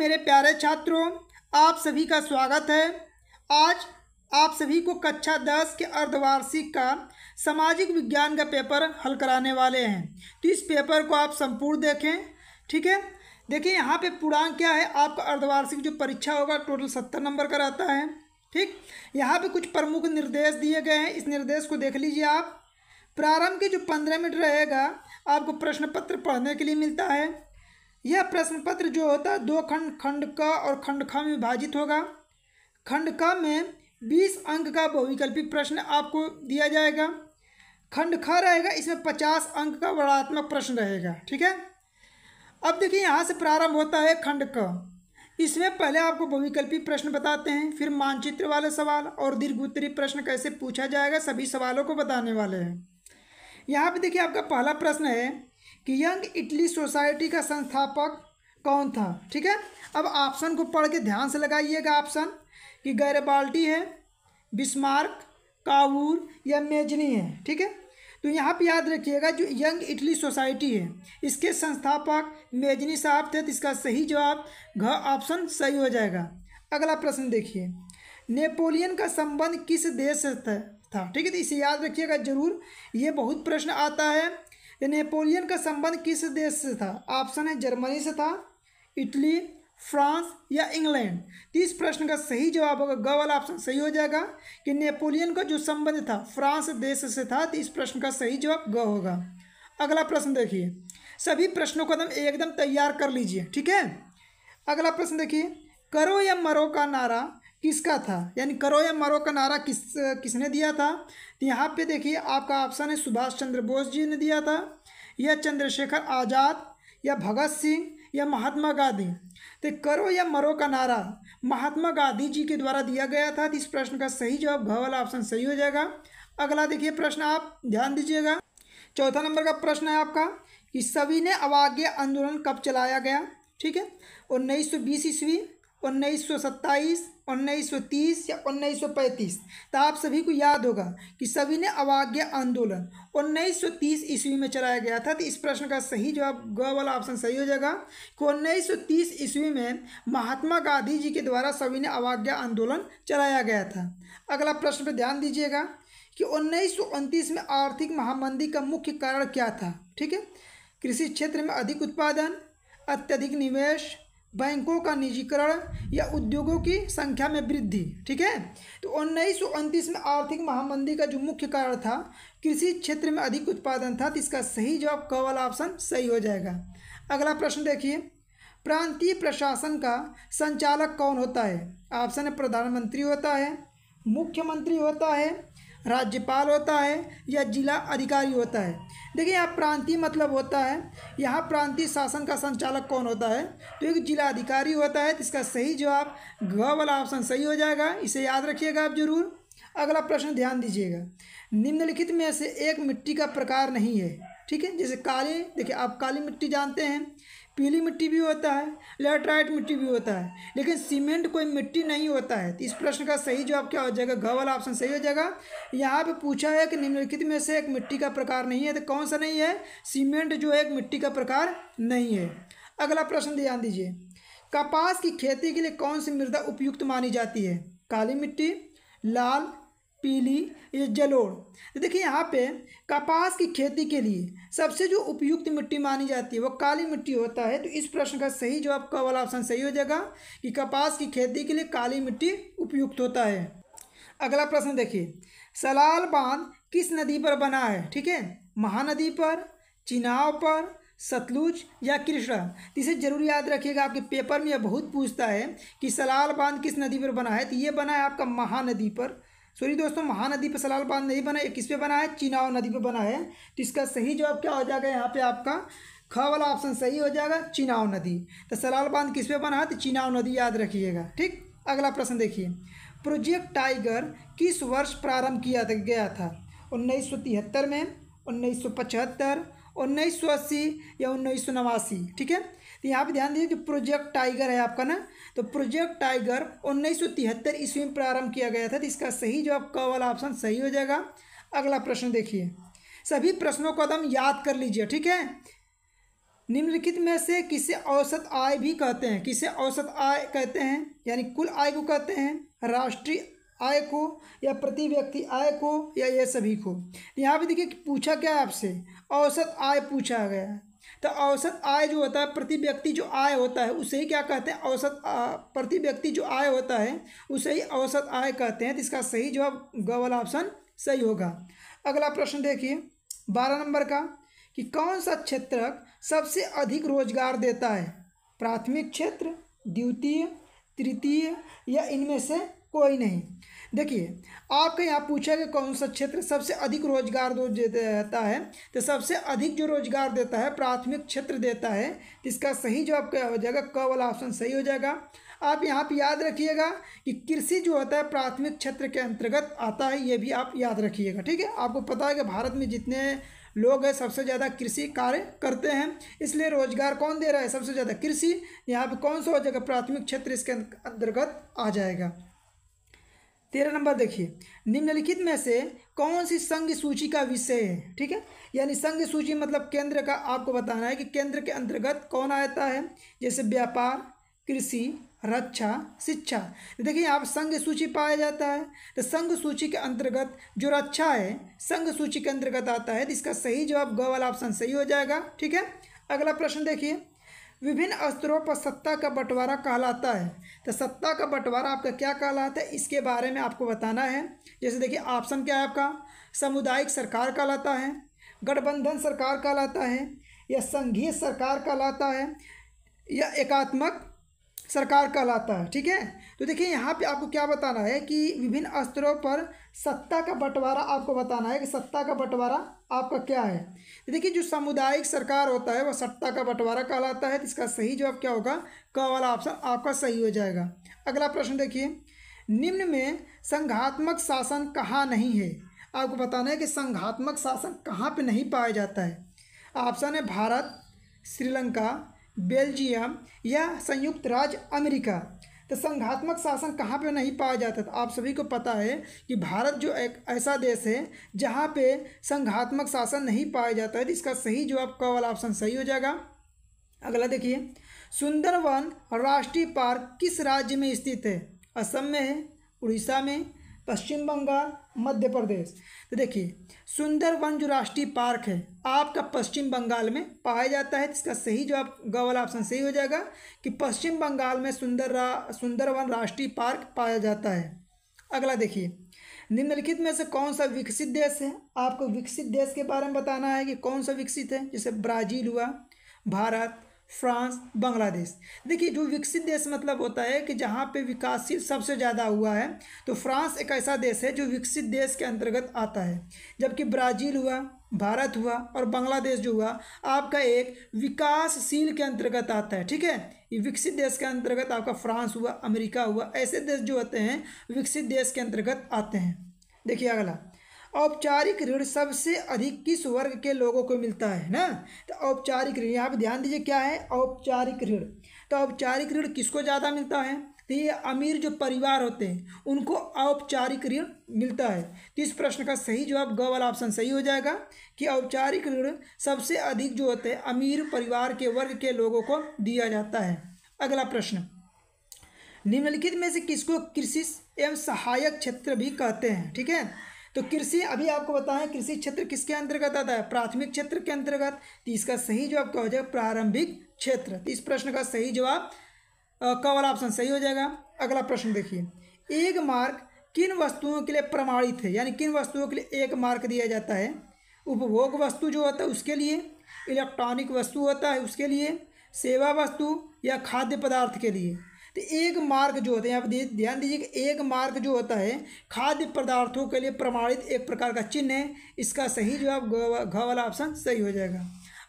मेरे प्यारे छात्रों आप सभी का स्वागत है आज आप सभी को कक्षा दस के अर्धवार्षिक का सामाजिक विज्ञान का पेपर हल कराने वाले हैं तो इस पेपर को आप संपूर्ण देखें ठीक है देखिए यहाँ पे पूर्णांक क्या है आपका अर्धवार्षिक जो परीक्षा होगा टोटल सत्तर नंबर का रहता है ठीक यहाँ पे कुछ प्रमुख निर्देश दिए गए हैं इस निर्देश को देख लीजिए आप प्रारंभ के जो पंद्रह मिनट रहेगा आपको प्रश्न पत्र पढ़ने के लिए मिलता है यह प्रश्न पत्र जो होता है दो खंड खंड क और खंड ख में विभाजित होगा खंड क में बीस अंक का बहुविकल्पिक प्रश्न आपको दिया जाएगा खंड ख रहेगा इसमें पचास अंक का वर्णात्मक प्रश्न रहेगा ठीक है अब देखिए यहाँ से प्रारंभ होता है खंड क इसमें पहले आपको बहुविकल्पी प्रश्न बताते हैं फिर मानचित्र वाले सवाल और दीर्घ उत्तरी प्रश्न कैसे पूछा जाएगा सभी सवालों को बताने वाले हैं यहाँ पे देखिए आपका पहला प्रश्न है कि यंग इटली सोसाइटी का संस्थापक कौन था ठीक है अब ऑप्शन को पढ़ के ध्यान से लगाइएगा ऑप्शन कि गैरबाल्टी है बिस्मार्क कावूर या मेजनी है ठीक है तो यहाँ पे याद रखिएगा जो यंग इटली सोसाइटी है इसके संस्थापक मेजनी साहब थे तो इसका सही जवाब घ ऑप्शन सही हो जाएगा अगला प्रश्न देखिए नेपोलियन का संबंध किस देश से था ठीक है तो इसे याद रखिएगा जरूर ये बहुत प्रश्न आता है नेपोलियन का संबंध किस देश से था ऑप्शन है जर्मनी से था इटली फ्रांस या इंग्लैंड इस प्रश्न का सही जवाब होगा ग वाला ऑप्शन सही हो जाएगा कि नेपोलियन का जो संबंध था फ्रांस देश से था तो इस प्रश्न का सही जवाब ग होगा अगला प्रश्न देखिए सभी प्रश्नों को एकदम एकदम तैयार कर लीजिए ठीक है अगला प्रश्न देखिए करो या मरो का नारा किसका था यानी करो या मरो का नारा किस किसने दिया था तो यहाँ पे देखिए आपका ऑप्शन है सुभाष चंद्र बोस जी ने दिया था या चंद्रशेखर आज़ाद या भगत सिंह या महात्मा गांधी तो करो या मरो का नारा महात्मा गांधी जी के द्वारा दिया गया था तो इस प्रश्न का सही जवाब घ वाला ऑप्शन सही हो जाएगा अगला देखिए प्रश्न आप ध्यान दीजिएगा चौथा नंबर का प्रश्न है आपका कि सविनय अवाज्ञा आंदोलन कब चलाया गया ठीक है और उन्नीस सौ बीस ईस्वी उन्नीस सौ सत्ताईस उन्नीस सौ तीस या उन्नीस सौ पैंतीस तो आप सभी को याद होगा कि सभी ने अवाज्ञा आंदोलन उन्नीस सौ तीस ईस्वी में चलाया गया था तो इस प्रश्न का सही जवाब ग वाला ऑप्शन सही हो जाएगा कि उन्नीस सौ तीस ईस्वी में महात्मा गांधी जी के द्वारा सभी ने अवाज्ञा आंदोलन चलाया गया था अगला प्रश्न पर ध्यान दीजिएगा कि उन्नीस में आर्थिक महामंदी का मुख्य कारण क्या था ठीक है कृषि क्षेत्र में अधिक उत्पादन अत्यधिक निवेश बैंकों का निजीकरण या उद्योगों की संख्या में वृद्धि ठीक है तो उन्नीस में आर्थिक महामंदी का जो मुख्य कारण था कृषि क्षेत्र में अधिक उत्पादन था तो इसका सही जवाब क वाला ऑप्शन सही हो जाएगा अगला प्रश्न देखिए प्रांतीय प्रशासन का संचालक कौन होता है ऑप्शन है प्रधानमंत्री होता है मुख्यमंत्री होता है राज्यपाल होता है या जिला अधिकारी होता है देखिए यहाँ प्रांतीय मतलब होता है यहाँ प्रांतीय शासन का संचालक कौन होता है तो एक जिला अधिकारी होता है तो इसका सही जवाब ग वाला ऑप्शन सही हो जाएगा इसे याद रखिएगा आप जरूर अगला प्रश्न ध्यान दीजिएगा निम्नलिखित में से एक मिट्टी का प्रकार नहीं है ठीक है जैसे काली देखिए आप काली मिट्टी जानते हैं पीली मिट्टी भी होता है लेटराइट मिट्टी भी होता है लेकिन सीमेंट कोई मिट्टी नहीं होता है तो इस प्रश्न का सही जवाब क्या हो जाएगा घ वाला ऑप्शन सही हो जाएगा यहाँ पे पूछा है कि निम्नलिखित में से एक मिट्टी का प्रकार नहीं है तो कौन सा नहीं है सीमेंट जो है एक मिट्टी का प्रकार नहीं है अगला प्रश्न ध्यान दीजिए कपास की खेती के लिए कौन सी मृदा उपयुक्त मानी जाती है काली मिट्टी लाल पीली ये जलोड़ देखिए यहाँ पे कपास की खेती के लिए सबसे जो उपयुक्त मिट्टी मानी जाती है वो काली मिट्टी होता है तो इस प्रश्न का सही जवाब का वाला ऑप्शन सही हो जाएगा कि कपास की खेती के लिए काली मिट्टी उपयुक्त होता है अगला प्रश्न देखिए सलाल बांध किस नदी पर बना है ठीक है महानदी पर चिनाव पर सतलुज या कृष्णा तो इसे जरूर याद रखिएगा आपके पेपर में यह बहुत पूछता है कि सलाल बांध किस नदी पर बना है तो ये बना है आपका महानदी पर सॉरी दोस्तों महानदी पर सलाल बांध नहीं बना है किस पे बना है चिनाव नदी पे बना है तो इसका सही जवाब क्या हो जाएगा यहाँ पे आपका ख वाला ऑप्शन सही हो जाएगा चिनाव नदी तो सलाल बांध किस पे बना है तो चिनाव नदी याद रखिएगा ठीक अगला प्रश्न देखिए प्रोजेक्ट टाइगर किस वर्ष प्रारंभ किया गया था उन्नीस में उन्नीस सौ पचहत्तर उन्नीस सौ अस्सी या उन्नीस सौ नवासी ठीक है तो यहाँ पे ध्यान दीजिए कि प्रोजेक्ट टाइगर है आपका ना तो प्रोजेक्ट टाइगर उन्नीस सौ तिहत्तर ईस्वी में प्रारंभ किया गया था तो इसका सही जवाब क वाला ऑप्शन सही हो जाएगा अगला प्रश्न देखिए सभी प्रश्नों को एकदम तो याद कर लीजिए ठीक है निम्नलिखित में से किसे औसत आय भी कहते हैं किसे औसत आय कहते हैं यानी कुल आय को कहते हैं राष्ट्रीय आय को या प्रति व्यक्ति आय को या ये सभी को यहाँ पे देखिए पूछा क्या है आपसे औसत आय पूछा गया है तो औसत आय जो होता है प्रति व्यक्ति जो आय होता है उसे ही क्या कहते हैं औसत प्रति व्यक्ति जो आय होता है उसे ही औसत आय कहते हैं तो इसका सही जवाब ग वाला ऑप्शन सही होगा अगला प्रश्न देखिए बारह नंबर का कि कौन सा क्षेत्र सबसे अधिक रोजगार देता है प्राथमिक क्षेत्र द्वितीय तृतीय या इनमें से कोई नहीं देखिए आपके यहाँ पूछा कि कौन सा क्षेत्र सबसे अधिक रोजगार दो देता है तो सबसे अधिक जो रोजगार देता है प्राथमिक क्षेत्र देता है इसका सही जवाब क्या हो जाएगा क वाला ऑप्शन सही हो जाएगा आप यहाँ पर याद रखिएगा कि कृषि जो होता है प्राथमिक क्षेत्र के अंतर्गत आता है ये भी आप याद रखिएगा ठीक है आपको पता है कि भारत में जितने लोग हैं सबसे ज़्यादा कृषि कार्य करते हैं इसलिए रोजगार कौन दे रहा है सबसे ज़्यादा कृषि यहाँ पे कौन सा हो जाएगा प्राथमिक क्षेत्र इसके अंतर्गत आ जाएगा तेरह नंबर देखिए निम्नलिखित में से कौन सी संघ सूची का विषय है ठीक है यानी संघ सूची मतलब केंद्र का आपको बताना है कि केंद्र के अंतर्गत कौन आता है जैसे व्यापार कृषि रक्षा शिक्षा तो देखिए आप संघ सूची पाया जाता है तो संघ सूची के अंतर्गत जो रक्षा है संघ सूची के अंतर्गत आता है तो इसका सही जवाब ग वाला ऑप्शन सही हो जाएगा ठीक है अगला प्रश्न देखिए विभिन्न स्तरों पर सत्ता का बंटवारा कहलाता है तो सत्ता का बंटवारा आपका क्या कहलाता है इसके बारे में आपको बताना है जैसे देखिए ऑप्शन क्या है आपका सामुदायिक सरकार कहलाता है गठबंधन सरकार कहलाता है या संघीय सरकार कहलाता है या एकात्मक सरकार कहलाता है ठीक है तो देखिए यहाँ पे आपको क्या बताना है कि विभिन्न स्तरों पर सत्ता का बंटवारा आपको बताना है कि सत्ता का बंटवारा आपका क्या है तो देखिए जो सामुदायिक सरकार होता है वह सत्ता का बंटवारा कहलाता है तो इसका सही जवाब क्या होगा क वाला ऑप्शन आपका सही हो जाएगा अगला प्रश्न देखिए निम्न में संघात्मक शासन कहाँ नहीं है आपको बताना है कि संघात्मक शासन कहाँ पर नहीं पाया जाता है ऑप्शन है भारत श्रीलंका बेल्जियम या संयुक्त राज्य अमेरिका तो संघात्मक शासन कहाँ पे नहीं पाया जाता था आप सभी को पता है कि भारत जो एक ऐसा देश है जहाँ पे संघात्मक शासन नहीं पाया जाता है तो इसका सही जवाब क वाला ऑप्शन सही हो जाएगा अगला देखिए सुंदरवन राष्ट्रीय पार्क किस राज्य में स्थित है असम में है उड़ीसा में पश्चिम बंगाल मध्य प्रदेश तो देखिए सुंदरवन जो राष्ट्रीय पार्क है आपका पश्चिम बंगाल में पाया जाता है इसका सही जवाब ग वाला ऑप्शन सही हो जाएगा कि पश्चिम बंगाल में सुंदर रा सुंदरवन राष्ट्रीय पार्क पाया जाता है अगला देखिए निम्नलिखित में से कौन सा विकसित देश है आपको विकसित देश के बारे में बताना है कि कौन सा विकसित है जैसे ब्राज़ील हुआ भारत फ्रांस बांग्लादेश देखिए जो विकसित देश मतलब होता है कि जहाँ पे विकासशील सबसे ज़्यादा हुआ है तो फ्रांस एक ऐसा देश है जो विकसित देश के अंतर्गत आता है जबकि ब्राज़ील हुआ भारत हुआ और बांग्लादेश जो हुआ आपका एक विकासशील के अंतर्गत आता है ठीक है ये विकसित देश के अंतर्गत आपका फ्रांस हुआ अमेरिका हुआ ऐसे देश जो होते हैं विकसित देश के अंतर्गत आते हैं देखिए अगला औपचारिक ऋण सबसे अधिक किस वर्ग के लोगों को मिलता है ना तो औपचारिक ऋण यहाँ पर ध्यान दीजिए क्या है औपचारिक ऋण तो औपचारिक ऋण किसको ज़्यादा मिलता है तो ये अमीर जो परिवार होते हैं उनको औपचारिक ऋण मिलता है तो इस प्रश्न का सही जवाब ग वाला ऑप्शन सही हो जाएगा कि औपचारिक ऋण सबसे अधिक जो होते हैं अमीर परिवार के वर्ग के लोगों को दिया जाता है अगला प्रश्न निम्नलिखित में से किसको कृषि एवं सहायक क्षेत्र भी कहते हैं ठीक है तो कृषि अभी आपको बताएं कृषि क्षेत्र किसके अंतर्गत आता है प्राथमिक क्षेत्र के अंतर्गत तो इसका सही जवाब क्या हो जाएगा प्रारंभिक क्षेत्र तो इस प्रश्न का सही जवाब वाला ऑप्शन सही हो जाएगा अगला प्रश्न देखिए एक मार्क किन वस्तुओं के लिए प्रमाणित है यानी किन वस्तुओं के लिए एक मार्क दिया जाता है उपभोग वस्तु जो होता है उसके लिए इलेक्ट्रॉनिक वस्तु होता है उसके लिए सेवा वस्तु या खाद्य पदार्थ के लिए तो एक मार्क जो है यहाँ आप ध्यान दीजिए कि एक मार्क जो होता है खाद्य पदार्थों के लिए प्रमाणित एक प्रकार का चिन्ह है इसका सही जवाब घ वाला ऑप्शन सही हो जाएगा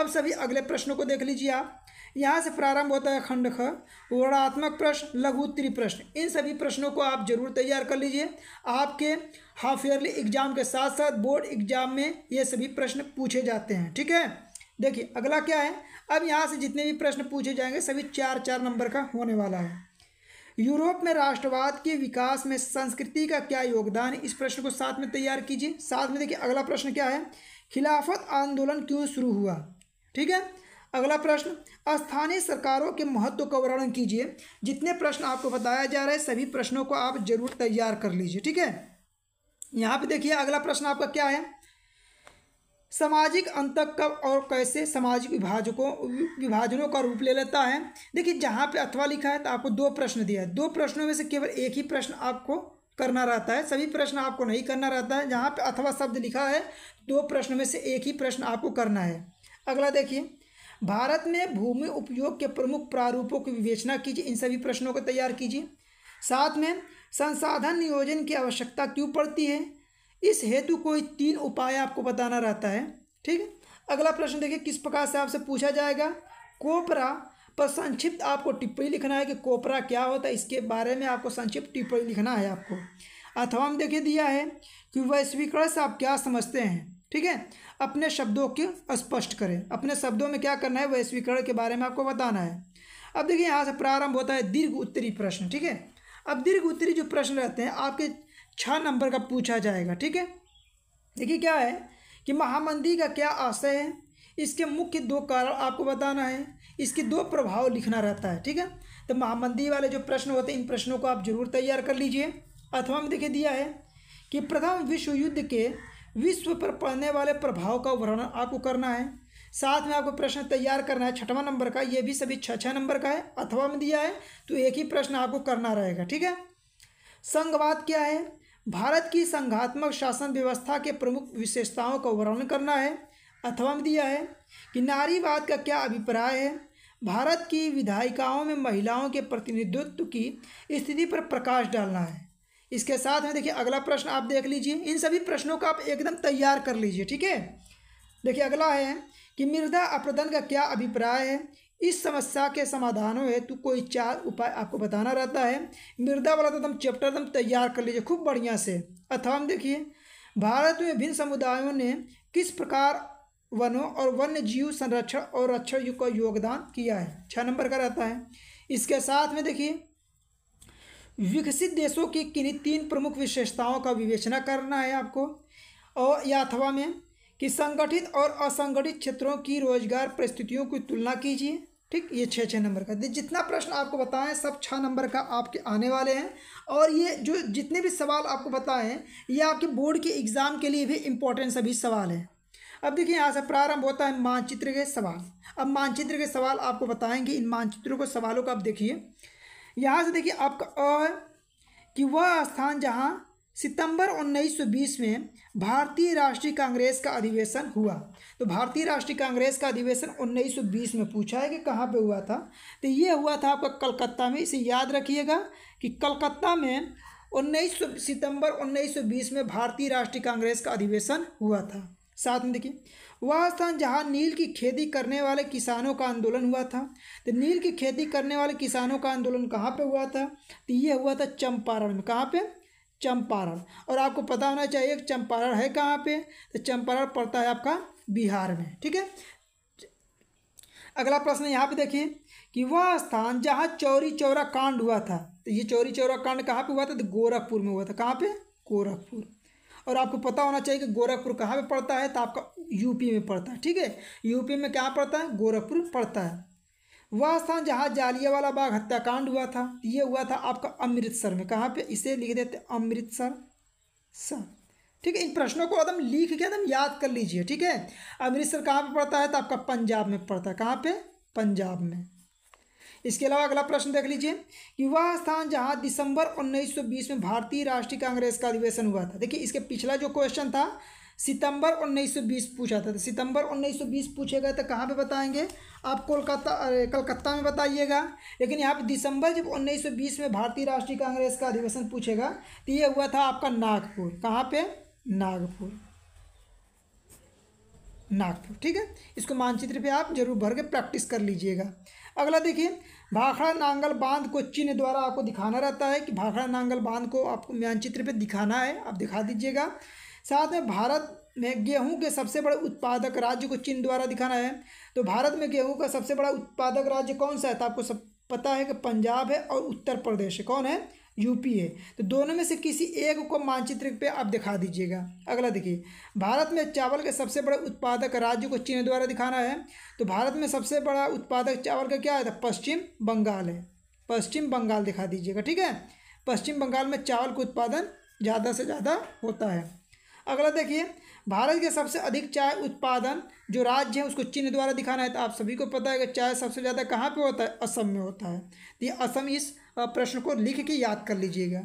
अब सभी अगले प्रश्नों को देख लीजिए आप यहाँ से प्रारंभ होता है खंड ख वर्णात्मक प्रश्न लघु प्रश्न इन सभी प्रश्नों को आप जरूर तैयार कर लीजिए आपके हाफ ईयरली एग्जाम के साथ साथ बोर्ड एग्जाम में ये सभी प्रश्न पूछे जाते हैं ठीक है देखिए अगला क्या है अब यहाँ से जितने भी प्रश्न पूछे जाएंगे सभी चार चार नंबर का होने वाला है यूरोप में राष्ट्रवाद के विकास में संस्कृति का क्या योगदान इस प्रश्न को साथ में तैयार कीजिए साथ में देखिए अगला प्रश्न क्या है खिलाफत आंदोलन क्यों शुरू हुआ ठीक है अगला प्रश्न स्थानीय सरकारों के महत्व का वर्णन कीजिए जितने प्रश्न आपको बताया जा रहा है सभी प्रश्नों को आप जरूर तैयार कर लीजिए ठीक है यहाँ पे देखिए अगला प्रश्न आपका क्या है सामाजिक अंतक कब और कैसे सामाजिक विभाजकों विभाजनों का रूप ले लेता है देखिए जहाँ पे अथवा लिखा है तो आपको दो प्रश्न दिया है दो प्रश्नों में से केवल एक ही प्रश्न आपको करना रहता है सभी प्रश्न आपको नहीं करना रहता है जहाँ पे अथवा शब्द लिखा है दो प्रश्नों में से एक ही प्रश्न आपको करना है अगला देखिए भारत में भूमि उपयोग के प्रमुख प्रारूपों की विवेचना कीजिए इन सभी प्रश्नों को तैयार कीजिए साथ में संसाधन नियोजन की आवश्यकता क्यों पड़ती है इस हेतु कोई तीन उपाय आपको बताना रहता है ठीक है अगला प्रश्न देखिए किस प्रकार से आपसे पूछा जाएगा कोपरा पर संक्षिप्त आपको टिप्पणी लिखना है कि कोपरा क्या होता है इसके बारे में आपको संक्षिप्त टिप्पणी लिखना है आपको अथवा हम देखिए दिया है कि वैश्वीकरण से आप क्या समझते हैं ठीक है अपने शब्दों के स्पष्ट करें अपने शब्दों में क्या करना है वैश्वीकरण के बारे में आपको बताना है अब देखिए यहाँ से प्रारंभ होता है दीर्घ उत्तरी प्रश्न ठीक है अब दीर्घ उत्तरी जो प्रश्न रहते हैं आपके छः नंबर का पूछा जाएगा ठीक है देखिए क्या है कि महामंदी का क्या आशय है इसके मुख्य दो कारण आपको बताना है इसके दो प्रभाव लिखना रहता है ठीक है तो महामंदी वाले जो प्रश्न होते हैं इन प्रश्नों को आप जरूर तैयार कर लीजिए अथवा में देखिए दिया है कि प्रथम विश्व युद्ध के विश्व पर पड़ने वाले प्रभाव का वर्णन आपको करना है साथ में आपको प्रश्न तैयार करना है छठवां नंबर का ये भी सभी छः छः नंबर का है अथवा में दिया है तो एक ही प्रश्न आपको करना रहेगा ठीक है संघवाद क्या है भारत की संघात्मक शासन व्यवस्था के प्रमुख विशेषताओं का वर्णन करना है अथवा दिया है कि नारीवाद का क्या अभिप्राय है भारत की विधायिकाओं में महिलाओं के प्रतिनिधित्व की स्थिति पर प्रकाश डालना है इसके साथ में देखिए अगला प्रश्न आप देख लीजिए इन सभी प्रश्नों का आप एकदम तैयार कर लीजिए ठीक है देखिए अगला है कि मृदा अपरदन का क्या अभिप्राय है इस समस्या के समाधान हेतु तो कोई चार उपाय आपको बताना रहता है मृदा वाला तत्म चैप्टर एकदम तैयार कर लीजिए खूब बढ़िया से अथवा हम देखिए भारत में भिन्न समुदायों ने किस प्रकार वनों और वन्य जीव संरक्षण और रक्षण का योगदान किया है छः नंबर का रहता है इसके साथ में देखिए विकसित देशों की किन्हीं तीन प्रमुख विशेषताओं का विवेचना करना है आपको और या अथवा में कि संगठित और असंगठित क्षेत्रों की रोजगार परिस्थितियों की तुलना कीजिए ठीक ये छः छः नंबर का जितना प्रश्न आपको बताएं सब छः नंबर का आपके आने वाले हैं और ये जो जितने भी सवाल आपको बताएं ये आपके बोर्ड के एग्ज़ाम के लिए भी इम्पोर्टेंट सभी सवाल हैं अब देखिए यहाँ से प्रारंभ होता है मानचित्र के सवाल अब मानचित्र के सवाल आपको बताएंगे इन मानचित्रों को सवालों को आप देखिए यहाँ से देखिए आपका अ कि वह स्थान जहाँ सितंबर 1920 में भारतीय राष्ट्रीय कांग्रेस का अधिवेशन हुआ तो भारतीय राष्ट्रीय कांग्रेस का अधिवेशन 1920 में पूछा है कि कहाँ पे हुआ था तो ये हुआ था आपका कलकत्ता में इसे याद रखिएगा कि कलकत्ता में 19 सितंबर 1920 में भारतीय राष्ट्रीय कांग्रेस का अधिवेशन हुआ था साथ में देखिए वह स्थान जहाँ नील की खेती करने वाले किसानों का आंदोलन हुआ था तो नील की खेती करने वाले किसानों का आंदोलन कहाँ पे हुआ था तो ये हुआ था चंपारण में कहाँ पे चंपारण और आपको पता होना चाहिए कि चंपारण है कहाँ पे तो चंपारण पड़ता है आपका बिहार में ठीक है अगला प्रश्न यहाँ पे देखिए कि वह स्थान जहाँ चौरी चौरा कांड हुआ था तो ये चौरी चौरा कांड कहाँ पे हुआ था तो गोरखपुर में हुआ था कहाँ पे गोरखपुर और आपको पता होना चाहिए कि गोरखपुर कहाँ पे पड़ता है तो आपका यूपी में पड़ता है ठीक है यूपी में क्या पड़ता है गोरखपुर पड़ता है वह स्थान जहाँ जालियावाला बाग हत्याकांड हुआ था ये हुआ था आपका अमृतसर में कहाँ पे इसे लिख देते अमृतसर सर ठीक है इन प्रश्नों को एकदम लिख के एकदम याद कर लीजिए ठीक है अमृतसर कहाँ पे पड़ता है तो आपका पंजाब में पड़ता है कहाँ पे पंजाब में इसके अलावा अगला प्रश्न देख लीजिए कि वह स्थान जहाँ दिसंबर 1920 में भारतीय राष्ट्रीय कांग्रेस का अधिवेशन हुआ था देखिए इसके पिछला जो क्वेश्चन था सितंबर 1920 पूछा था तो सितंबर 1920 पूछेगा तो कहाँ पे बताएंगे आप कोलकाता कलकत्ता में बताइएगा लेकिन यहाँ पे दिसंबर जब 1920 में भारतीय राष्ट्रीय कांग्रेस का अधिवेशन पूछेगा तो ये हुआ था आपका नागपुर कहाँ पे नागपुर नागपुर ठीक है इसको मानचित्र पे आप जरूर भर के प्रैक्टिस कर लीजिएगा अगला देखिए भाखड़ा नांगल बांध को चिन्ह द्वारा आपको दिखाना रहता है कि भाखड़ा नांगल बांध को आपको मानचित्र पे दिखाना है आप दिखा दीजिएगा साथ में भारत में गेहूं के सबसे बड़े उत्पादक राज्य को चीन द्वारा दिखाना है तो भारत में गेहूं का सबसे बड़ा उत्पादक राज्य कौन सा है तो आपको सब पता है कि पंजाब है और उत्तर प्रदेश है कौन है यूपी है तो दोनों में से किसी एक को मानचित्र पे आप दिखा दीजिएगा अगला देखिए भारत में चावल के सबसे बड़े उत्पादक राज्य को चीन द्वारा दिखाना है तो भारत में सबसे बड़ा उत्पादक चावल का क्या है तो पश्चिम बंगाल है पश्चिम बंगाल दिखा दीजिएगा ठीक है पश्चिम बंगाल में चावल का उत्पादन ज़्यादा से ज़्यादा होता है अगला देखिए भारत के सबसे अधिक चाय उत्पादन जो राज्य है उसको चिन्ह द्वारा दिखाना है तो आप सभी को पता है कि चाय सबसे ज़्यादा कहाँ पे होता है असम में होता है तो ये असम इस प्रश्न को लिख के याद कर लीजिएगा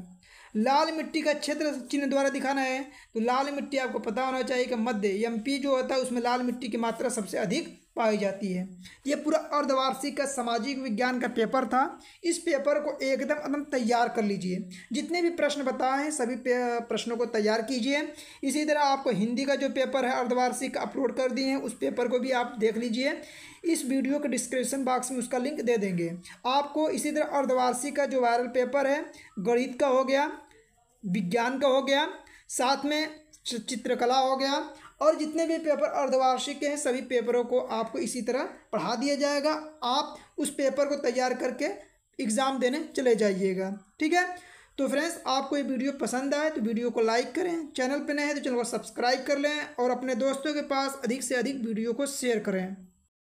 लाल मिट्टी का क्षेत्र चिन्ह द्वारा दिखाना है तो लाल मिट्टी आपको पता होना चाहिए कि मध्य एम जो होता है उसमें लाल मिट्टी की मात्रा सबसे अधिक पाई जाती है ये पूरा अर्धवार्षिक का सामाजिक विज्ञान का पेपर था इस पेपर को एकदम एकदम तैयार कर लीजिए जितने भी प्रश्न बताए हैं सभी प्रश्नों को तैयार कीजिए इसी तरह आपको हिंदी का जो पेपर है अर्धवार्षिक अपलोड कर दिए हैं उस पेपर को भी आप देख लीजिए इस वीडियो के डिस्क्रिप्शन बॉक्स में उसका लिंक दे देंगे आपको इसी तरह अर्धवार्षिक का जो वायरल पेपर है गणित का हो गया विज्ञान का हो गया साथ में चित्रकला हो गया और जितने भी पेपर अर्धवार्षिक हैं सभी पेपरों को आपको इसी तरह पढ़ा दिया जाएगा आप उस पेपर को तैयार करके एग्ज़ाम देने चले जाइएगा ठीक है तो फ्रेंड्स आपको ये वीडियो पसंद आए तो वीडियो को लाइक करें चैनल पर नए हैं तो चैनल को सब्सक्राइब कर लें और अपने दोस्तों के पास अधिक से अधिक वीडियो को शेयर करें